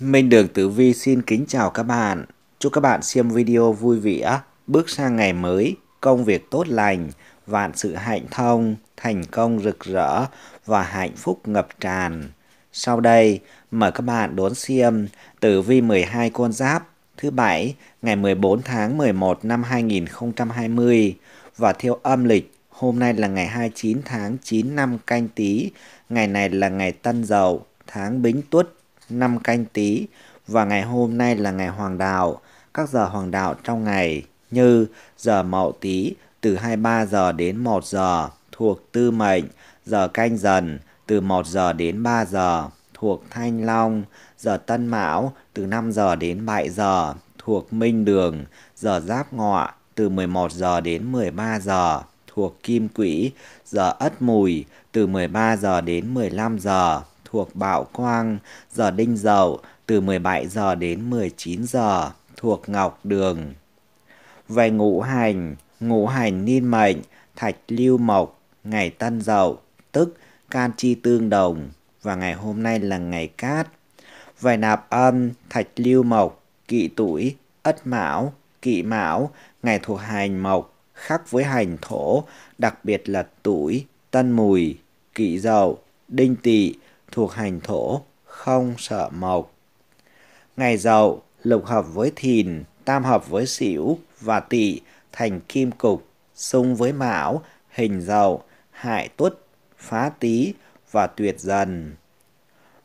Minh Đường Tử Vi xin kính chào các bạn. Chúc các bạn xem video vui vẻ, bước sang ngày mới, công việc tốt lành, vạn sự hạnh thông, thành công rực rỡ và hạnh phúc ngập tràn. Sau đây, mời các bạn đón xem Tử Vi 12 con giáp thứ bảy ngày 14 tháng 11 năm 2020 và theo âm lịch hôm nay là ngày 29 tháng 9 năm canh tí, ngày này là ngày tân dậu, tháng bính tuất năm canh tí và ngày hôm nay là ngày hoàng đạo. Các giờ hoàng đạo trong ngày như giờ mậu tí từ 23 giờ đến 1 giờ thuộc tư mệnh, giờ canh dần từ 1 giờ đến 3 giờ thuộc thanh long, giờ tân mão từ 5 giờ đến 7 giờ thuộc minh đường, giờ giáp ngọ từ 11 giờ đến 13 giờ thuộc kim quỹ, giờ ất mùi từ 13 giờ đến 15 giờ thuộc Bảo Quang, giờ Đinh Dậu từ 17 giờ đến 19 giờ thuộc Ngọc Đường. Về ngũ hành, ngũ hành niên mệnh, thạch lưu mộc, ngày tân dậu, tức can chi tương đồng và ngày hôm nay là ngày cát. Về nạp âm, thạch lưu mộc, kỵ tuổi, ất mão, kỵ mão, ngày thuộc hành mộc, khắc với hành thổ, đặc biệt là tuổi, tân mùi, kỵ dậu, đinh tỵ thuộc hành thổ, không sợ mộc. Ngày dậu, lục hợp với thìn, tam hợp với xỉu và tỵ thành kim cục, xung với mão, hình dậu, hại tuất, phá tý và tuyệt dần.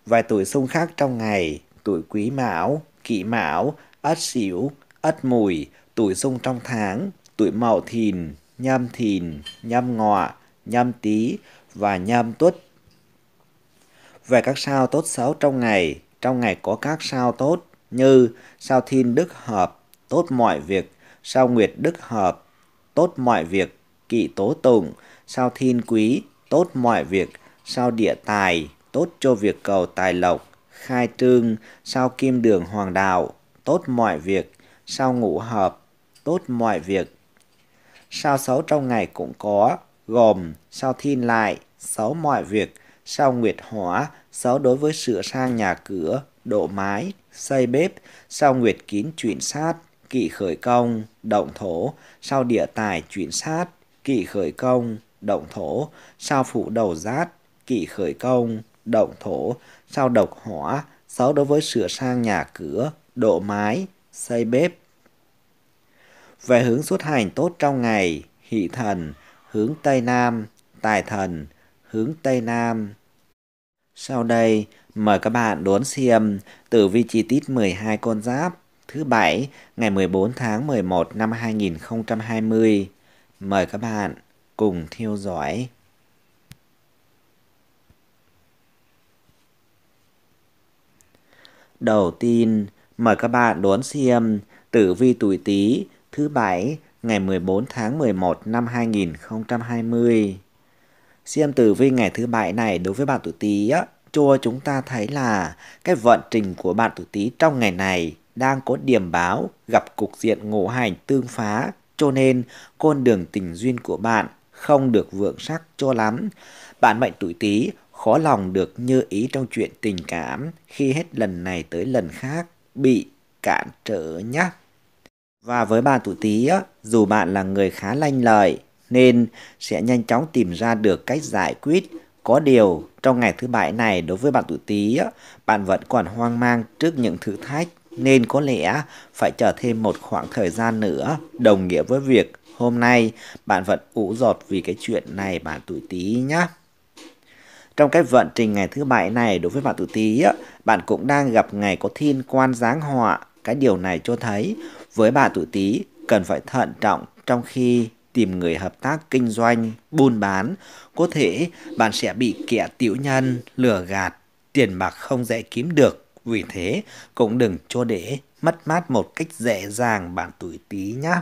Vài tuổi xung khác trong ngày, tuổi quý mão, kỵ mão, ất xỉu, ất mùi, tuổi xung trong tháng, tuổi mậu thìn, nhâm thìn, nhâm ngọ, nhâm tý và nhâm tuất về các sao tốt xấu trong ngày. Trong ngày có các sao tốt như sao thiên đức hợp, tốt mọi việc, sao nguyệt đức hợp, tốt mọi việc, kỵ tố tùng, sao thiên quý, tốt mọi việc, sao địa tài, tốt cho việc cầu tài lộc, khai trương, sao kim đường hoàng đạo, tốt mọi việc, sao ngũ hợp, tốt mọi việc. Sao xấu trong ngày cũng có, gồm sao thiên lại, xấu mọi việc, sao nguyệt hóa, gió đối với sửa sang nhà cửa, độ mái, xây bếp, Sao nguyệt kín chuyển sát, kỵ khởi công, động thổ, Sao địa tài chuyển sát, kỵ khởi công, động thổ, Sao phụ đầu rát, kỵ khởi công, động thổ, Sao độc hỏa, sáu đối với sửa sang nhà cửa, độ mái, xây bếp. Về hướng xuất hành tốt trong ngày, hỷ thần, hướng Tây Nam, tài thần, hướng Tây Nam. Sau đây, mời các bạn đón xem tử vi chi tiết 12 con giáp thứ Bảy ngày 14 tháng 11 năm 2020. Mời các bạn cùng theo dõi. Đầu tiên, mời các bạn đón xem tử vi tuổi Tý thứ Bảy ngày 14 tháng 11 năm 2020. Xem tử vi ngày thứ bảy này đối với bạn tuổi Tý á, cho chúng ta thấy là cái vận trình của bạn tuổi Tý trong ngày này đang có điểm báo gặp cục diện ngộ hành tương phá, cho nên con đường tình duyên của bạn không được vượng sắc cho lắm. Bạn mệnh tuổi Tý khó lòng được như ý trong chuyện tình cảm khi hết lần này tới lần khác bị cản trở nhé. Và với bạn tuổi Tý, á dù bạn là người khá lanh lợi nên sẽ nhanh chóng tìm ra được cách giải quyết. Có điều, trong ngày thứ bảy này đối với bạn tuổi Tý, bạn vẫn còn hoang mang trước những thử thách nên có lẽ phải chờ thêm một khoảng thời gian nữa, đồng nghĩa với việc hôm nay bạn vẫn ủ giọt vì cái chuyện này bạn tuổi Tý nhé. Trong cái vận trình ngày thứ bảy này đối với bạn tuổi Tý, bạn cũng đang gặp ngày có thiên quan giáng họa. Cái điều này cho thấy với bạn tuổi Tý cần phải thận trọng trong khi tìm người hợp tác kinh doanh, buôn bán, có thể bạn sẽ bị kẻ tiểu nhân, lừa gạt, tiền bạc không dễ kiếm được. Vì thế, cũng đừng cho để mất mát một cách dễ dàng bạn tuổi tí nhé.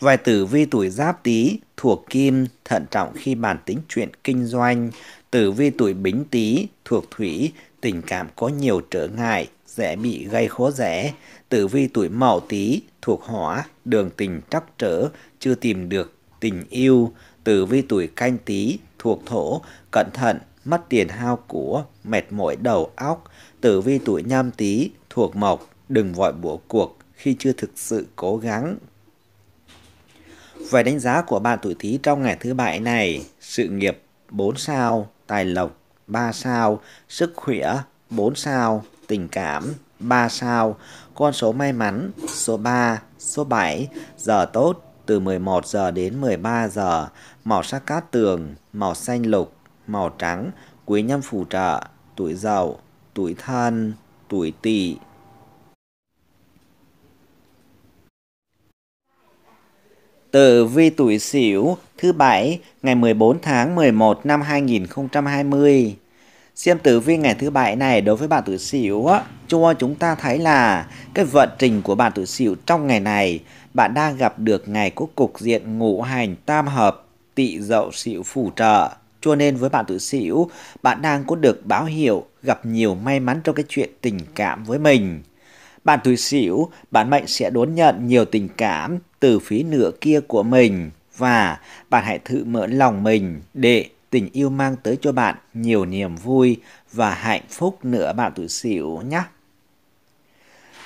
Vài tử vi tuổi giáp tí thuộc kim, thận trọng khi bàn tính chuyện kinh doanh. Tử vi tuổi bính tí thuộc thủy, tình cảm có nhiều trở ngại, dễ bị gây khó dễ, tử vi tuổi mậu tý thuộc hỏa, đường tình trắc trở, chưa tìm được tình yêu, tử vi tuổi canh tý thuộc thổ, cẩn thận, mất tiền hao của, mệt mỏi đầu óc, tử vi tuổi nhâm tý thuộc mộc, đừng vội bỏ cuộc khi chưa thực sự cố gắng. Về đánh giá của bạn tuổi Tý trong ngày thứ bảy này, sự nghiệp 4 sao, tài lộc 3 sao, sức khỏe 4 sao, tình cảm 3 sao, con số may mắn số 3, số 7, giờ tốt từ 11 giờ đến 13 giờ, màu sắc cát tường, màu xanh lục, màu trắng, quý nhân phù trợ, tuổi giàu, tuổi thân, tuổi tỵ. Tử vi tuổi Sửu thứ bảy ngày 14 tháng 11 năm 2020. Xem tử vi ngày thứ bảy này đối với bạn tuổi Sửu á, cho chúng ta thấy là cái vận trình của bạn tuổi Sửu trong ngày này, bạn đang gặp được ngày có cục diện ngũ hành tam hợp, tị dậu sửu phù trợ. Cho nên với bạn tuổi Sửu bạn đang có được báo hiệu gặp nhiều may mắn trong cái chuyện tình cảm với mình. Bạn tuổi Sửu bạn mệnh sẽ đón nhận nhiều tình cảm từ phía nửa kia của mình và bạn hãy thử mở lòng mình để tình yêu mang tới cho bạn nhiều niềm vui và hạnh phúc nữa bạn tuổi Sửu nhé.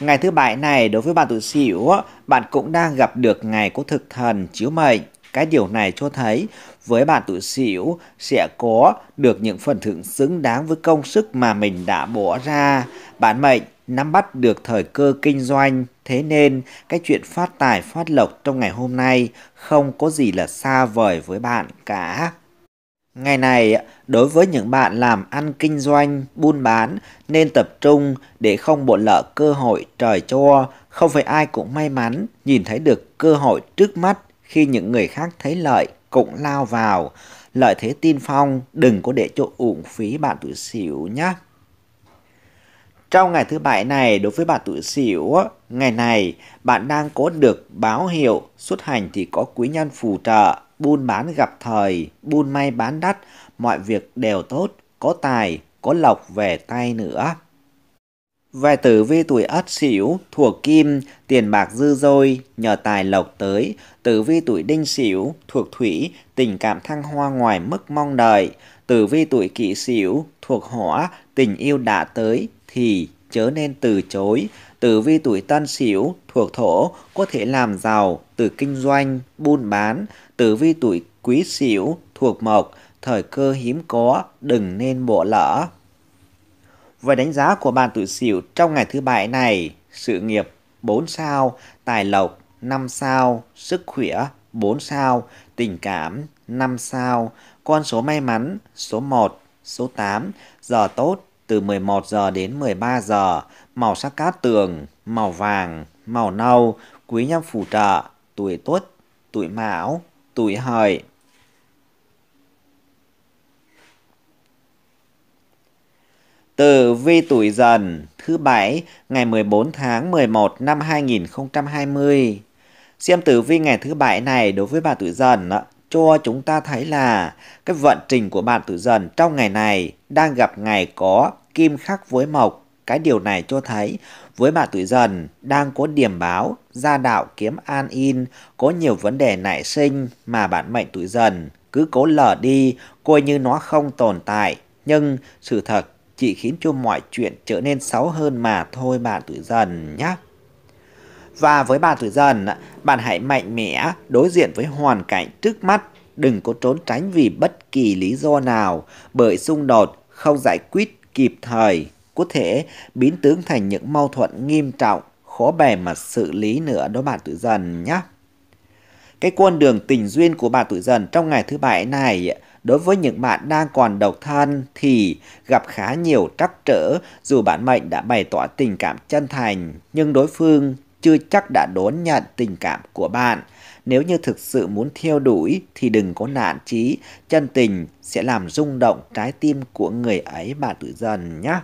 Ngày thứ bảy này đối với bạn tuổi Sửu, bạn cũng đang gặp được ngày của thực thần chiếu mệnh. Cái điều này cho thấy với bạn tuổi Sửu sẽ có được những phần thưởng xứng đáng với công sức mà mình đã bỏ ra. Bạn mệnh nắm bắt được thời cơ kinh doanh, thế nên cái chuyện phát tài phát lộc trong ngày hôm nay không có gì là xa vời với bạn cả. Ngày này, đối với những bạn làm ăn kinh doanh, buôn bán nên tập trung để không bỏ lỡ cơ hội trời cho, không phải ai cũng may mắn nhìn thấy được cơ hội trước mắt khi những người khác thấy lợi cũng lao vào. Lợi thế tin phong, đừng có để cho uổng phí bạn tuổi xỉu nhé. Trong ngày thứ bảy này, đối với bạn tuổi xỉu, ngày này bạn đang có được báo hiệu xuất hành thì có quý nhân phù trợ buôn bán gặp thời, buôn may bán đắt, mọi việc đều tốt, có tài, có lộc về tay nữa. Về tử vi tuổi ất sửu thuộc kim, tiền bạc dư dôi, nhờ tài lộc tới. Tử vi tuổi đinh sửu thuộc thủy, tình cảm thăng hoa ngoài mức mong đợi. Tử vi tuổi kỷ sửu thuộc hỏa, tình yêu đã tới thì chớ nên từ chối. Tử vi tuổi tân sửu thuộc thổ có thể làm giàu từ kinh doanh, buôn bán. Tử vi tuổi quý sửu thuộc mộc, thời cơ hiếm có, đừng nên bỏ lỡ. Về đánh giá của bạn tuổi sửu trong ngày thứ bảy này, sự nghiệp 4 sao, tài lộc 5 sao, sức khỏe 4 sao, tình cảm 5 sao, con số may mắn số 1, số 8, giờ tốt từ 11 giờ đến 13 giờ, màu sắc cát tường, màu vàng, màu nâu, quý nhân phù trợ, tuổi tuất, tuổi mão, tuổi hợi. từ vi tuổi dần thứ bảy ngày 14 tháng 11 năm 2020. Xem tử vi ngày thứ bảy này đối với bà tuổi dần ạ cho chúng ta thấy là cái vận trình của bạn tuổi dần trong ngày này đang gặp ngày có kim khắc với mộc. Cái điều này cho thấy với bạn tuổi dần đang có điểm báo gia đạo kiếm an in có nhiều vấn đề nảy sinh mà bạn mệnh tuổi dần cứ cố lờ đi coi như nó không tồn tại nhưng sự thật chỉ khiến cho mọi chuyện trở nên xấu hơn mà thôi bạn tuổi dần nhé và với bạn tuổi dần, bạn hãy mạnh mẽ đối diện với hoàn cảnh trước mắt, đừng có trốn tránh vì bất kỳ lý do nào, bởi xung đột không giải quyết kịp thời có thể biến tướng thành những mâu thuẫn nghiêm trọng, khó bề mà xử lý nữa đó bạn tuổi dần nhé. Cái con đường tình duyên của bạn tuổi dần trong ngày thứ bảy này đối với những bạn đang còn độc thân thì gặp khá nhiều trắc trở dù bản mệnh đã bày tỏ tình cảm chân thành nhưng đối phương chưa chắc đã đón nhận tình cảm của bạn. Nếu như thực sự muốn theo đuổi thì đừng có nản chí, chân tình sẽ làm rung động trái tim của người ấy bạn tuổi dần nhé.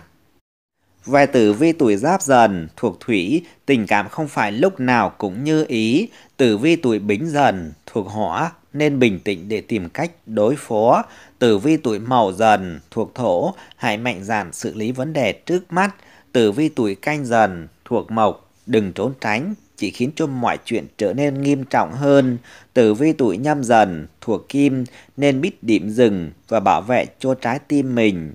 Về tử vi tuổi giáp dần, thuộc thủy, tình cảm không phải lúc nào cũng như ý. Tử vi tuổi bính dần, thuộc hỏa, nên bình tĩnh để tìm cách đối phó. Tử vi tuổi mậu dần, thuộc thổ, hãy mạnh dạn xử lý vấn đề trước mắt. Tử vi tuổi canh dần, thuộc mộc, Đừng trốn tránh, chỉ khiến cho mọi chuyện trở nên nghiêm trọng hơn. Tử vi tuổi nhâm dần, thuộc kim nên biết điểm dừng và bảo vệ cho trái tim mình.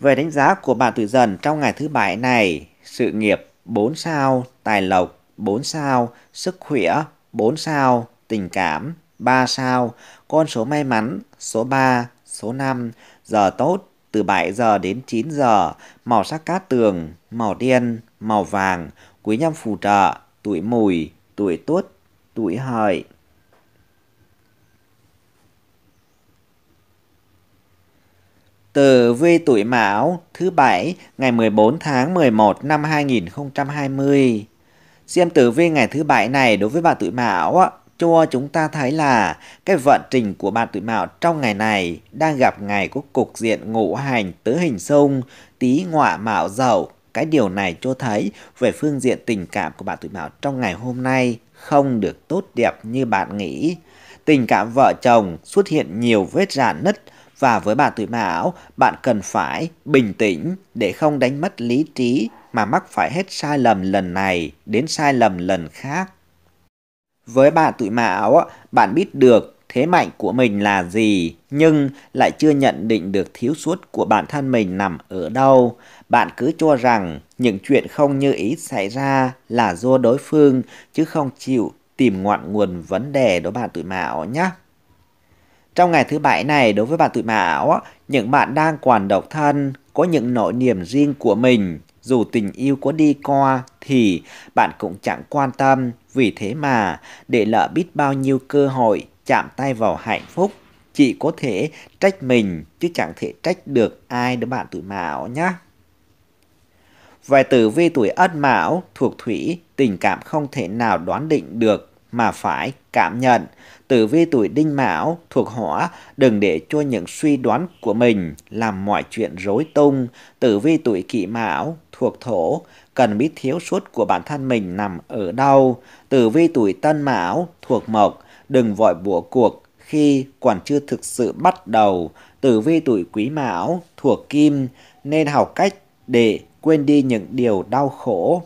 Về đánh giá của bạn tuổi dần trong ngày thứ bảy này, sự nghiệp 4 sao, tài lộc 4 sao, sức khỏe 4 sao, tình cảm 3 sao, con số may mắn số 3, số 5, giờ tốt từ 7 giờ đến 9 giờ, màu sắc cát tường, màu đen, màu vàng, quý nhân phù trợ, tuổi mùi, tuổi tuất, tuổi hợi. từ vi tuổi Mão thứ bảy ngày 14 tháng 11 năm 2020. Xem tử vi ngày thứ bảy này đối với bạn tuổi Mão cho chúng ta thấy là cái vận trình của bạn tuổi mão trong ngày này đang gặp ngày của cục diện ngũ hành tứ hình xung tý ngọa mạo dậu cái điều này cho thấy về phương diện tình cảm của bạn tuổi mão trong ngày hôm nay không được tốt đẹp như bạn nghĩ. Tình cảm vợ chồng xuất hiện nhiều vết rạn nứt và với bạn tuổi mão, bạn cần phải bình tĩnh để không đánh mất lý trí mà mắc phải hết sai lầm lần này đến sai lầm lần khác. Với bà tuổi mão, bạn biết được thế mạnh của mình là gì, nhưng lại chưa nhận định được thiếu sót của bản thân mình nằm ở đâu. Bạn cứ cho rằng những chuyện không như ý xảy ra là do đối phương, chứ không chịu tìm ngọn nguồn vấn đề đối bạn tuổi mão nhé. Trong ngày thứ bảy này, đối với bạn tuổi mão, những bạn đang còn độc thân, có những nỗi niềm riêng của mình, dù tình yêu có đi qua thì bạn cũng chẳng quan tâm, vì thế mà để lỡ biết bao nhiêu cơ hội chạm tay vào hạnh phúc, chỉ có thể trách mình chứ chẳng thể trách được ai đó bạn tuổi mão nhé. vài tử vi tuổi ất mão thuộc thủy, tình cảm không thể nào đoán định được mà phải cảm nhận tử vi tuổi đinh mão thuộc hỏa đừng để cho những suy đoán của mình làm mọi chuyện rối tung tử vi tuổi kỷ mão thuộc thổ cần biết thiếu sót của bản thân mình nằm ở đâu tử vi tuổi tân mão thuộc mộc đừng vội bùa cuộc khi còn chưa thực sự bắt đầu tử vi tuổi quý mão thuộc kim nên học cách để quên đi những điều đau khổ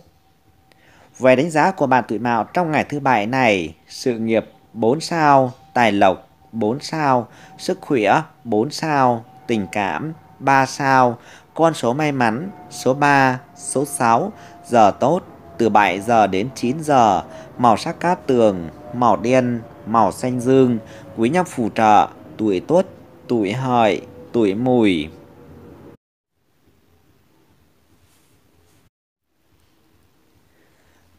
về đánh giá của bạn tuổi mão trong ngày thứ bảy này sự nghiệp 4 sao, tài lộc 4 sao, sức khỏe 4 sao, tình cảm 3 sao, con số may mắn số 3, số 6, giờ tốt từ 7 giờ đến 9 giờ, màu sắc cát tường, màu đen, màu xanh dương, quý nhân phù trợ, tuổi tốt, tuổi hợi, tuổi mùi.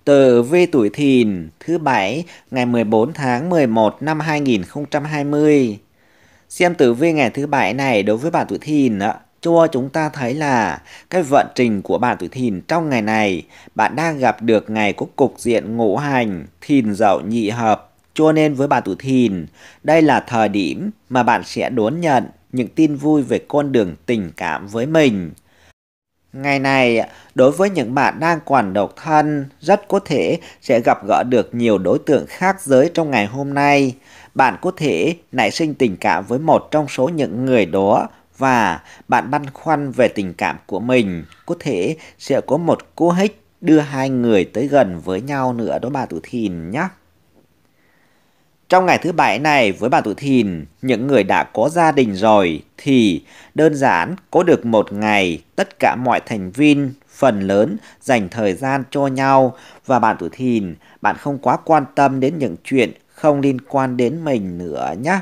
Tử vi tuổi thìn thứ bảy ngày 14 tháng 11 năm 2020. Xem tử vi ngày thứ bảy này đối với bạn tuổi thìn ạ, cho chúng ta thấy là cái vận trình của bạn tuổi thìn trong ngày này, bạn đang gặp được ngày có cục diện ngũ hành, thìn dậu nhị hợp. Cho nên với bạn tuổi thìn, đây là thời điểm mà bạn sẽ đón nhận những tin vui về con đường tình cảm với mình. Ngày này, đối với những bạn đang còn độc thân, rất có thể sẽ gặp gỡ được nhiều đối tượng khác giới trong ngày hôm nay. Bạn có thể nảy sinh tình cảm với một trong số những người đó và bạn băn khoăn về tình cảm của mình. Có thể sẽ có một cú hích đưa hai người tới gần với nhau nữa đó bà Tử Thìn nhé. Trong ngày thứ bảy này với bà tuổi thìn, những người đã có gia đình rồi thì đơn giản có được một ngày tất cả mọi thành viên phần lớn dành thời gian cho nhau và bạn tuổi thìn bạn không quá quan tâm đến những chuyện không liên quan đến mình nữa nhé.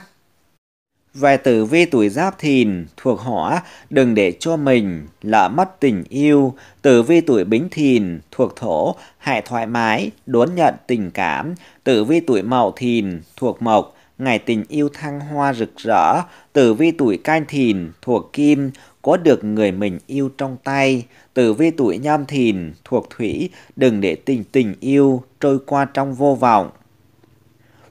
Về tử vi tuổi giáp thìn thuộc hỏa đừng để cho mình lỡ mất tình yêu. Tử vi tuổi bính thìn thuộc thổ hãy thoải mái đón nhận tình cảm. Tử vi tuổi mậu thìn thuộc mộc ngày tình yêu thăng hoa rực rỡ. Tử vi tuổi canh thìn thuộc kim có được người mình yêu trong tay. Tử vi tuổi nhâm thìn thuộc thủy đừng để tình tình yêu trôi qua trong vô vọng.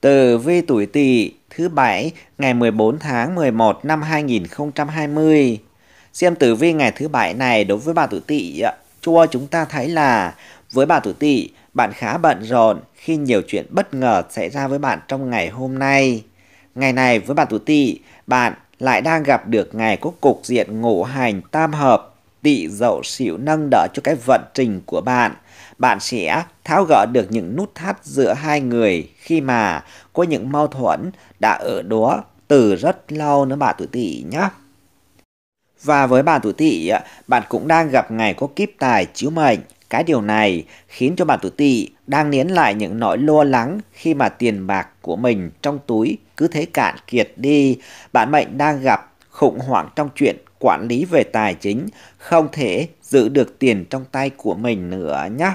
Tử vi tuổi Tỵ thứ bảy ngày 14 tháng 11 năm 2020. Xem tử vi ngày thứ bảy này đối với bà tuổi Tỵ cho chúng ta thấy là với bà tuổi Tỵ, bạn khá bận rộn khi nhiều chuyện bất ngờ xảy ra với bạn trong ngày hôm nay. Ngày này với bà tuổi Tỵ, bạn lại đang gặp được ngày có cục diện ngũ hành tam hợp, tỵ dậu sửu nâng đỡ cho cái vận trình của bạn – bạn sẽ tháo gỡ được những nút thắt giữa hai người khi mà có những mâu thuẫn đã ở đó từ rất lâu nữa bạn tuổi tỵ nhé. Và với bạn tuổi tỵ, bạn cũng đang gặp ngày có kiếp tài chiếu mệnh. Cái điều này khiến cho bạn tuổi tỵ đang nén lại những nỗi lo lắng khi mà tiền bạc của mình trong túi cứ thế cạn kiệt đi. Bạn mệnh đang gặp khủng hoảng trong chuyện quản lý về tài chính, không thể giữ được tiền trong tay của mình nữa nhé.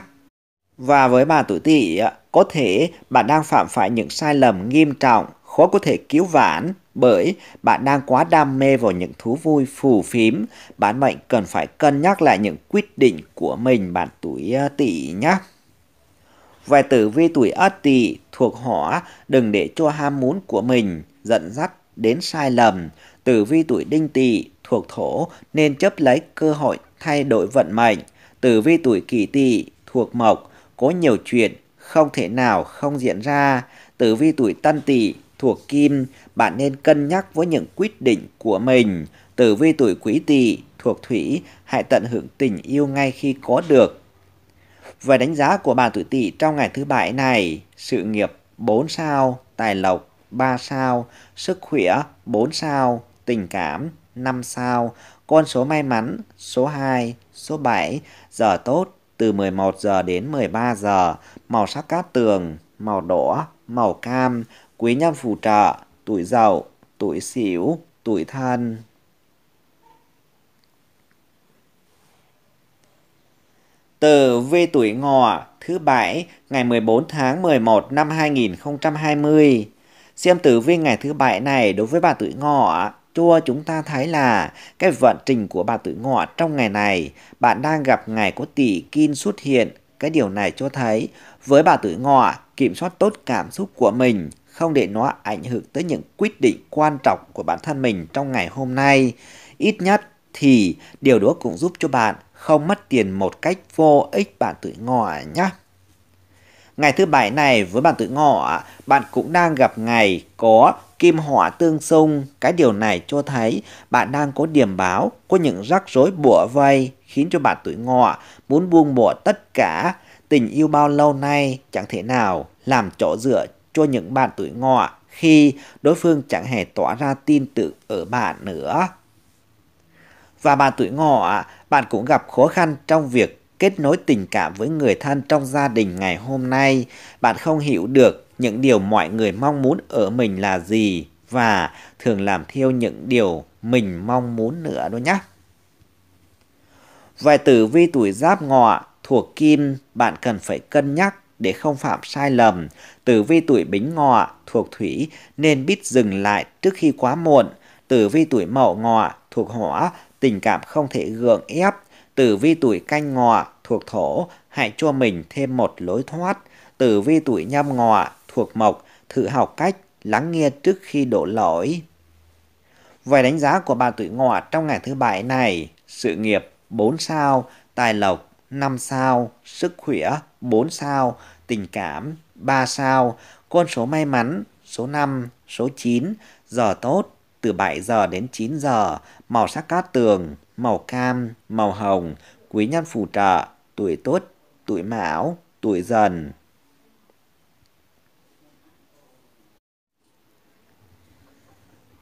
Và với bà tuổi tỵ, có thể bạn đang phạm phải những sai lầm nghiêm trọng, khó có thể cứu vãn bởi bạn đang quá đam mê vào những thú vui phù phím. Bạn mệnh cần phải cân nhắc lại những quyết định của mình bạn tuổi à, tỵ nhé. vài tử vi tuổi ất tỵ thuộc hỏa, đừng để cho ham muốn của mình dẫn dắt đến sai lầm. Tử vi tuổi đinh tỵ thuộc thổ nên chấp lấy cơ hội thay đổi vận mệnh. Tử vi tuổi kỷ tỵ thuộc mộc có nhiều chuyện không thể nào không diễn ra. Tử vi tuổi tân tỵ thuộc kim, bạn nên cân nhắc với những quyết định của mình. Tử vi tuổi quý tỵ thuộc thủy, hãy tận hưởng tình yêu ngay khi có được. Về đánh giá của bạn tuổi tỵ trong ngày thứ bảy này, sự nghiệp 4 sao, tài lộc 3 sao, sức khỏe 4 sao, tình cảm 5 sao, con số may mắn số 2, số 7, giờ tốt từ 11 giờ đến 13 giờ, màu sắc cát tường, màu đỏ, màu cam, quý nhân phù trợ, tuổi dậu, tuổi sửu, tuổi thân. từ vi tuổi ngọ thứ bảy ngày 14 tháng 11 năm 2020. Xem tử vi ngày thứ bảy này đối với bà tuổi ngọ cho chúng ta thấy là cái vận trình của bà tuổi ngọ trong ngày này, bạn đang gặp ngày có tỷ kim xuất hiện. Cái điều này cho thấy với bà tuổi ngọ, kiểm soát tốt cảm xúc của mình, không để nó ảnh hưởng tới những quyết định quan trọng của bản thân mình trong ngày hôm nay. Ít nhất thì điều đó cũng giúp cho bạn không mất tiền một cách vô ích bạn tuổi ngọ nhé. Ngày thứ bảy này với bạn tuổi ngọ, bạn cũng đang gặp ngày có kim hỏa tương xung, cái điều này cho thấy bạn đang có điểm báo, có những rắc rối bủa vây khiến cho bạn tuổi ngọ muốn buông bỏ tất cả. Tình yêu bao lâu nay chẳng thể nào làm chỗ dựa cho những bạn tuổi ngọ khi đối phương chẳng hề tỏa ra tin tưởng ở bạn nữa. Và bạn tuổi ngọ, bạn cũng gặp khó khăn trong việc kết nối tình cảm với người thân trong gia đình ngày hôm nay. Bạn không hiểu được những điều mọi người mong muốn ở mình là gì và thường làm theo những điều mình mong muốn nữa đó nhé. Vài tử vi tuổi giáp ngọ thuộc kim, bạn cần phải cân nhắc để không phạm sai lầm. Tử vi tuổi bính ngọ thuộc thủy nên biết dừng lại trước khi quá muộn. Tử vi tuổi mậu ngọ thuộc hỏa, tình cảm không thể gượng ép. Tử vi tuổi canh ngọ thuộc thổ, hãy cho mình thêm một lối thoát. Tử vi tuổi nhâm ngọ thuộc mộc, thử học cách, lắng nghe trước khi đổ lỗi. Vài đánh giá của bà tuổi ngọ trong ngày thứ bảy này, sự nghiệp 4 sao, tài lộc 5 sao, sức khỏe 4 sao, tình cảm 3 sao, con số may mắn số 5, số 9, giờ tốt từ 7 giờ đến 9 giờ, màu sắc cát tường, màu cam, màu hồng, quý nhân phù trợ, tuổi tốt, tuổi mão, tuổi dần.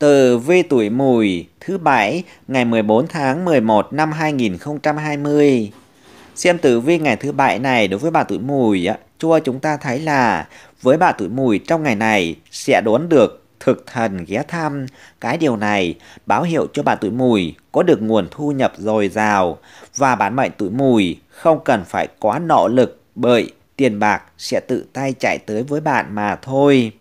Từ vi tuổi mùi thứ bảy ngày 14 tháng 11 năm 2020. Xem tử vi ngày thứ bảy này đối với bà tuổi mùi á, cho chúng ta thấy là với bà tuổi mùi trong ngày này sẽ đón được thực thần ghé thăm. Cái điều này báo hiệu cho bà tuổi mùi có được nguồn thu nhập dồi dào và bản mệnh tuổi mùi không cần phải quá nỗ lực bởi tiền bạc sẽ tự tay chạy tới với bạn mà thôi.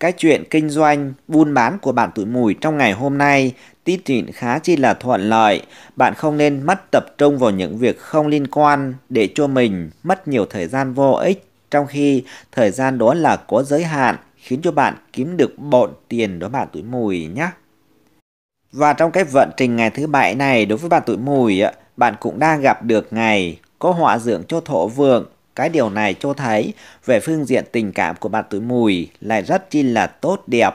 Cái chuyện kinh doanh, buôn bán của bạn tuổi mùi trong ngày hôm nay tiến triển khá chi là thuận lợi. Bạn không nên mất tập trung vào những việc không liên quan để cho mình mất nhiều thời gian vô ích trong khi thời gian đó là có giới hạn khiến cho bạn kiếm được bộn tiền đó bạn tuổi mùi nhé. Và trong cái vận trình ngày thứ bảy này đối với bạn tuổi mùi, bạn cũng đang gặp được ngày có họa dưỡng cho thổ vượng cái điều này cho thấy về phương diện tình cảm của bạn tuổi Mùi lại rất chi là tốt đẹp.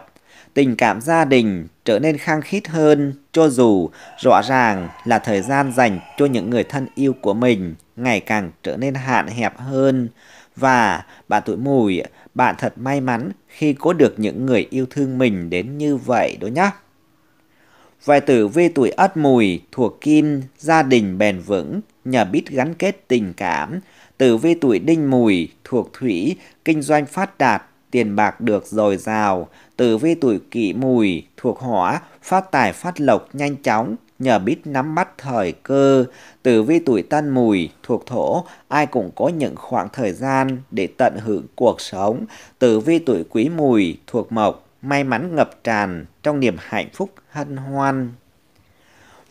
Tình cảm gia đình trở nên khăng khít hơn cho dù rõ ràng là thời gian dành cho những người thân yêu của mình ngày càng trở nên hạn hẹp hơn. Và bạn Tuổi Mùi, bạn thật may mắn khi có được những người yêu thương mình đến như vậy đó nhé. Vài tử vi tuổi Ất Mùi thuộc Kim, gia đình bền vững, nhờ biết gắn kết tình cảm, tử vi tuổi đinh mùi thuộc thủy, kinh doanh phát đạt, tiền bạc được dồi dào. Tử vi tuổi kỷ mùi thuộc hỏa, phát tài phát lộc nhanh chóng, nhờ biết nắm bắt thời cơ. Tử vi tuổi tân mùi thuộc thổ, ai cũng có những khoảng thời gian để tận hưởng cuộc sống. Tử vi tuổi quý mùi thuộc mộc, may mắn ngập tràn trong niềm hạnh phúc hân hoan.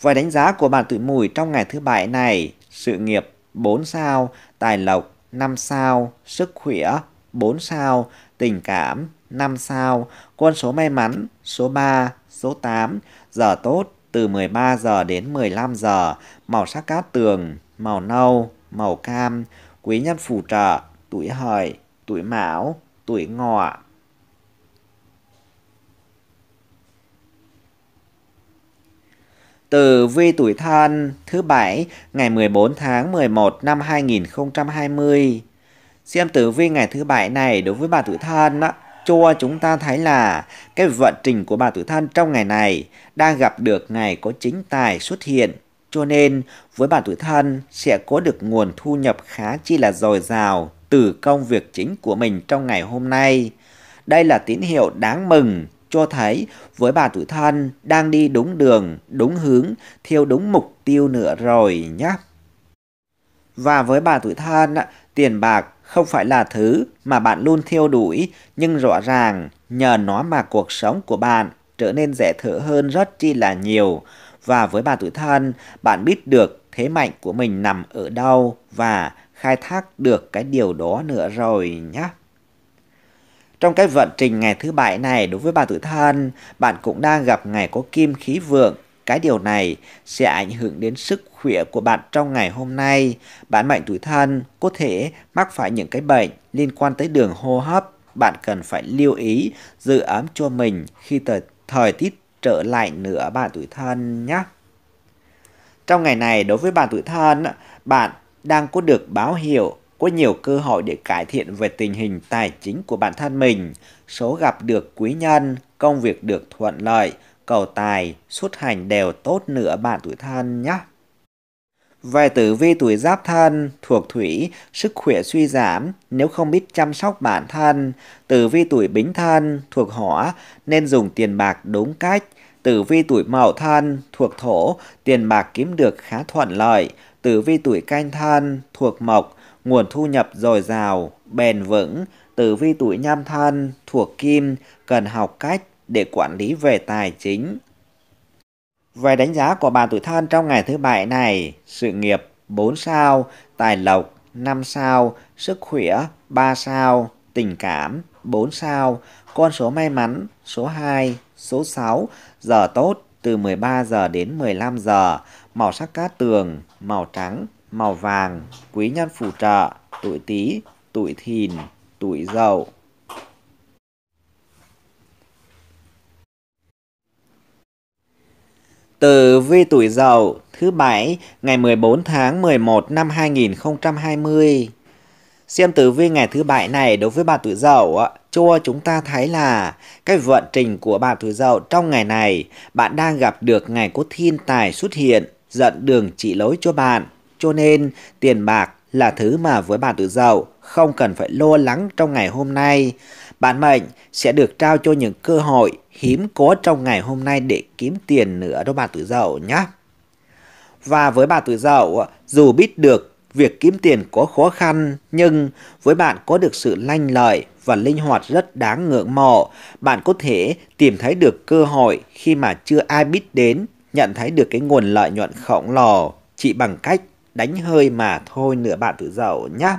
Vài đánh giá của bạn tuổi mùi trong ngày thứ bảy này, sự nghiệp 4 sao, tài lộc 5 sao, sức khỏe 4 sao, tình cảm 5 sao, quân số may mắn số 3, số 8, giờ tốt từ 13 giờ đến 15 giờ, màu sắc cát tường, màu nâu, màu cam, quý nhân phù trợ, tuổi hợi, tuổi mão, tuổi ngọ. Tử vi tuổi thân thứ bảy ngày 14 tháng 11 năm 2020. Xem tử vi ngày thứ bảy này đối với bà tuổi thân á, cho chúng ta thấy là cái vận trình của bà tuổi thân trong ngày này đang gặp được ngày có chính tài xuất hiện. Cho nên với bà tuổi thân sẽ có được nguồn thu nhập khá chi là dồi dào từ công việc chính của mình trong ngày hôm nay. Đây là tín hiệu đáng mừng cho thấy với bà tuổi thân đang đi đúng đường, đúng hướng, theo đúng mục tiêu nữa rồi nhé. Và với bà tuổi thân, tiền bạc không phải là thứ mà bạn luôn theo đuổi, nhưng rõ ràng nhờ nó mà cuộc sống của bạn trở nên dễ thở hơn rất chi là nhiều. Và với bà tuổi thân, bạn biết được thế mạnh của mình nằm ở đâu và khai thác được cái điều đó nữa rồi nhé. Trong cái vận trình ngày thứ bảy này đối với bạn tử thân, bạn cũng đang gặp ngày có kim khí vượng. Cái điều này sẽ ảnh hưởng đến sức khỏe của bạn trong ngày hôm nay. Bạn mệnh tuổi thân có thể mắc phải những cái bệnh liên quan tới đường hô hấp. Bạn cần phải lưu ý giữ ấm cho mình khi thời, thời tiết trở lại nữa bạn tuổi thân nhé. Trong ngày này đối với bạn tuổi thân, bạn đang có được báo hiệu có nhiều cơ hội để cải thiện về tình hình tài chính của bản thân mình, số gặp được quý nhân, công việc được thuận lợi, cầu tài, xuất hành đều tốt nữa bạn tuổi thân nhé. Về tử vi tuổi giáp thân, thuộc thủy, sức khỏe suy giảm nếu không biết chăm sóc bản thân. Tử vi tuổi bính thân, thuộc hỏa, nên dùng tiền bạc đúng cách. Tử vi tuổi mậu thân, thuộc thổ, tiền bạc kiếm được khá thuận lợi. Tử vi tuổi canh thân, thuộc mộc, nguồn thu nhập dồi dào, bền vững, tử vi tuổi nhâm thân thuộc kim cần học cách để quản lý về tài chính. Về đánh giá của bạn tuổi thân trong ngày thứ bảy này, sự nghiệp 4 sao, tài lộc 5 sao, sức khỏe 3 sao, tình cảm 4 sao, con số may mắn số 2, số 6, giờ tốt từ 13 giờ đến 15 giờ, màu sắc cát tường, màu trắng, màu vàng, quý nhân phù trợ, tuổi Tý, tuổi Thìn, tuổi Dậu. từ vi tuổi Dậu thứ bảy ngày 14 tháng 11 năm 2020. Xem tử vi ngày thứ bảy này đối với bạn tuổi Dậu cho chúng ta thấy là cái vận trình của bạn tuổi Dậu trong ngày này, bạn đang gặp được ngày có thiên tài xuất hiện, dẫn đường chỉ lối cho bạn cho nên tiền bạc là thứ mà với bạn tự giàu không cần phải lo lắng trong ngày hôm nay. Bạn mệnh sẽ được trao cho những cơ hội hiếm có trong ngày hôm nay để kiếm tiền nữa đó bạn tự giàu nhé. Và với bạn tự giàu, dù biết được việc kiếm tiền có khó khăn, nhưng với bạn có được sự lanh lợi và linh hoạt rất đáng ngưỡng mộ, bạn có thể tìm thấy được cơ hội khi mà chưa ai biết đến, nhận thấy được cái nguồn lợi nhuận khổng lồ chỉ bằng cách đánh hơi mà thôi nửa bạn tuổi dậu nhé.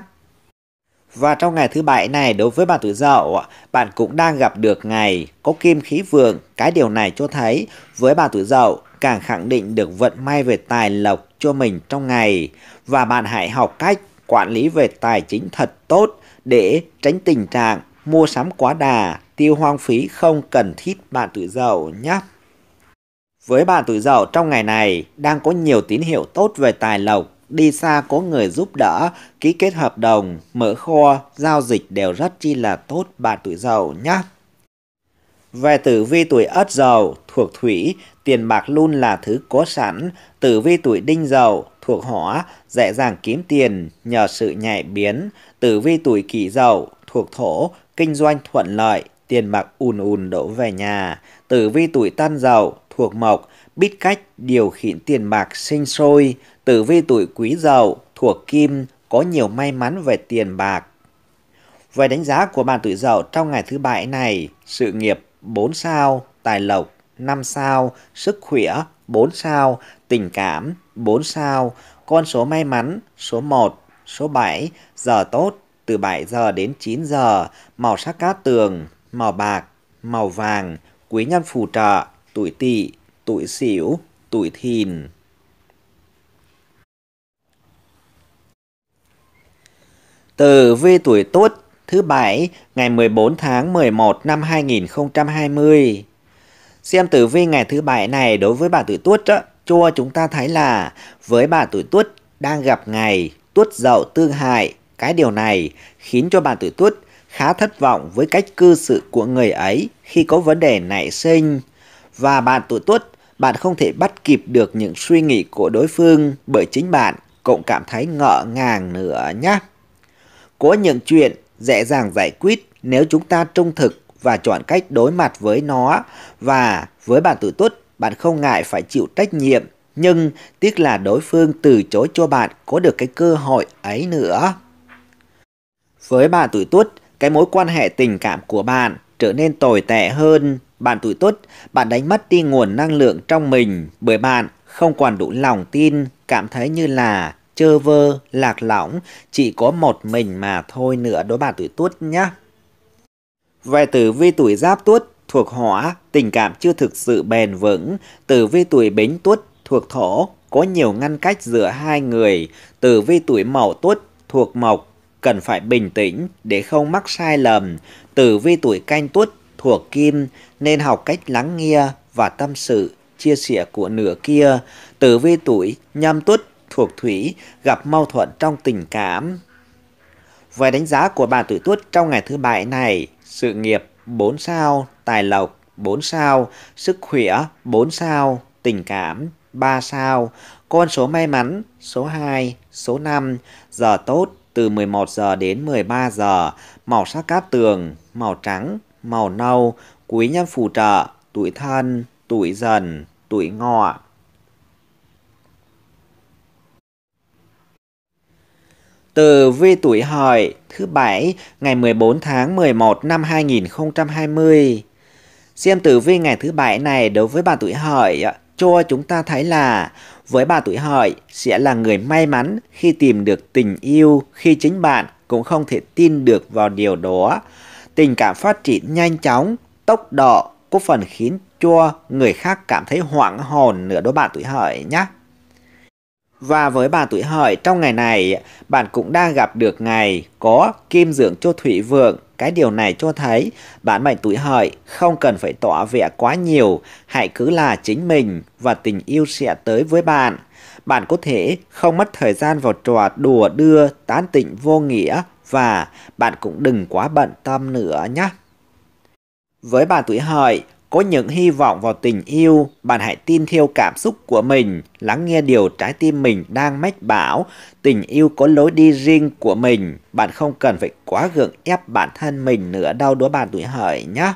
Và trong ngày thứ bảy này đối với bạn tuổi dậu, bạn cũng đang gặp được ngày có kim khí vượng. Cái điều này cho thấy với bạn tuổi dậu càng khẳng định được vận may về tài lộc cho mình trong ngày. Và bạn hãy học cách quản lý về tài chính thật tốt để tránh tình trạng mua sắm quá đà, tiêu hoang phí không cần thiết bạn tuổi dậu nhé. Với bạn tuổi dậu trong ngày này đang có nhiều tín hiệu tốt về tài lộc đi xa có người giúp đỡ, ký kết hợp đồng, mở kho, giao dịch đều rất chi là tốt bạn tuổi giàu nhé. Về tử vi tuổi ất giàu, thuộc thủy, tiền bạc luôn là thứ có sẵn, tử vi tuổi đinh giàu, thuộc hỏa, dễ dàng kiếm tiền nhờ sự nhạy biến, tử vi tuổi kỷ giàu, thuộc thổ, kinh doanh thuận lợi, tiền bạc ùn ùn đổ về nhà, tử vi tuổi tân giàu, thuộc mộc, biết cách điều khiển tiền bạc sinh sôi, tử vi tuổi quý dậu, thuộc kim, có nhiều may mắn về tiền bạc. Về đánh giá của bạn tuổi dậu trong ngày thứ bảy này, sự nghiệp 4 sao, tài lộc 5 sao, sức khỏe 4 sao, tình cảm 4 sao, con số may mắn số 1, số 7, giờ tốt từ 7 giờ đến 9 giờ, màu sắc cát tường, màu bạc, màu vàng, quý nhân phù trợ, tuổi tỵ tuổi xỉu, tuổi thìn. Tử vi tuổi tuất thứ bảy ngày 14 tháng 11 năm 2020. Xem tử vi ngày thứ bảy này đối với bà tuổi tuất cho chúng ta thấy là với bà tuổi tuất đang gặp ngày tuất dậu tương hại. Cái điều này khiến cho bà tuổi tuất khá thất vọng với cách cư xử của người ấy khi có vấn đề nảy sinh. Và bạn tuổi tuất bạn không thể bắt kịp được những suy nghĩ của đối phương bởi chính bạn cũng cảm thấy ngỡ ngàng nữa nhé. Có những chuyện dễ dàng giải quyết nếu chúng ta trung thực và chọn cách đối mặt với nó và với bạn tuổi tuất bạn không ngại phải chịu trách nhiệm nhưng tiếc là đối phương từ chối cho bạn có được cái cơ hội ấy nữa. Với bạn tuổi tuất, cái mối quan hệ tình cảm của bạn trở nên tồi tệ hơn bạn tuổi tuất, bạn đánh mất đi nguồn năng lượng trong mình bởi bạn không còn đủ lòng tin, cảm thấy như là chơ vơ, lạc lõng, chỉ có một mình mà thôi nữa đối bạn tuổi tuất nhé. Về tử vi tuổi giáp tuất thuộc hỏa, tình cảm chưa thực sự bền vững, tử vi tuổi bính tuất thuộc thổ, có nhiều ngăn cách giữa hai người, tử vi tuổi mậu tuất thuộc mộc, cần phải bình tĩnh để không mắc sai lầm, tử vi tuổi canh tuất thuộc kim nên học cách lắng nghe và tâm sự, chia sẻ của nửa kia. Tử vi tuổi nhâm tuất thuộc thủy gặp mâu thuẫn trong tình cảm. Về đánh giá của bà tuổi tuất trong ngày thứ bảy này, sự nghiệp 4 sao, tài lộc 4 sao, sức khỏe 4 sao, tình cảm 3 sao, con số may mắn số 2, số 5, giờ tốt từ 11 giờ đến 13 giờ, màu sắc cát tường, màu trắng, màu nâu, quý nhân phù trợ, tuổi thân, tuổi dần, tuổi ngọ. Từ vi tuổi hợi thứ bảy ngày 14 tháng 11 năm 2020. Xem tử vi ngày thứ bảy này đối với bà tuổi hợi cho chúng ta thấy là với bà tuổi hợi sẽ là người may mắn khi tìm được tình yêu khi chính bạn cũng không thể tin được vào điều đó Tình cảm phát triển nhanh chóng, tốc độ có phần khiến cho người khác cảm thấy hoảng hồn nửa đôi bạn tuổi hợi nhé. Và với bạn tuổi hợi trong ngày này, bạn cũng đang gặp được ngày có kim dưỡng cho thủy vượng. Cái điều này cho thấy bạn mệnh tuổi hợi không cần phải tỏ vẻ quá nhiều, hãy cứ là chính mình và tình yêu sẽ tới với bạn. Bạn có thể không mất thời gian vào trò đùa đưa, tán tỉnh vô nghĩa và bạn cũng đừng quá bận tâm nữa nhé. Với bạn tuổi hợi, có những hy vọng vào tình yêu, bạn hãy tin theo cảm xúc của mình, lắng nghe điều trái tim mình đang mách bảo. Tình yêu có lối đi riêng của mình, bạn không cần phải quá gượng ép bản thân mình nữa đâu đó bạn tuổi hợi nhé.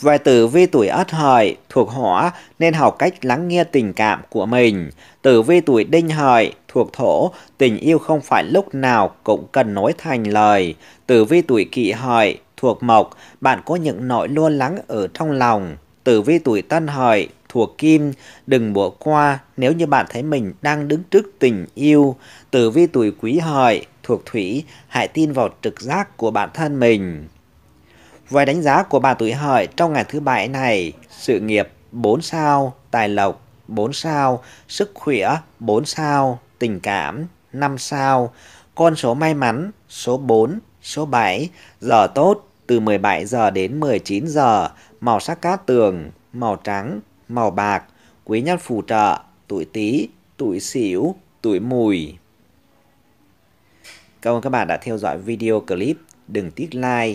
Và tử vi tuổi ất hợi thuộc hỏa nên học cách lắng nghe tình cảm của mình. Tử vi tuổi đinh hợi thuộc thổ, tình yêu không phải lúc nào cũng cần nói thành lời. Tử vi tuổi kỷ hợi thuộc mộc, bạn có những nỗi lo lắng ở trong lòng. Tử vi tuổi tân hợi thuộc kim, đừng bỏ qua nếu như bạn thấy mình đang đứng trước tình yêu. Tử vi tuổi quý hợi thuộc thủy, hãy tin vào trực giác của bản thân mình. Với đánh giá của bà tuổi hợi trong ngày thứ bảy này, sự nghiệp 4 sao, tài lộc 4 sao, sức khỏe 4 sao, tình cảm 5 sao, con số may mắn số 4, số 7, giờ tốt từ 17 giờ đến 19 giờ, màu sắc cát tường, màu trắng, màu bạc, quý nhân phù trợ, tuổi Tý, tuổi Sửu, tuổi Mùi. Cảm ơn các bạn đã theo dõi video clip. Đừng tiếc like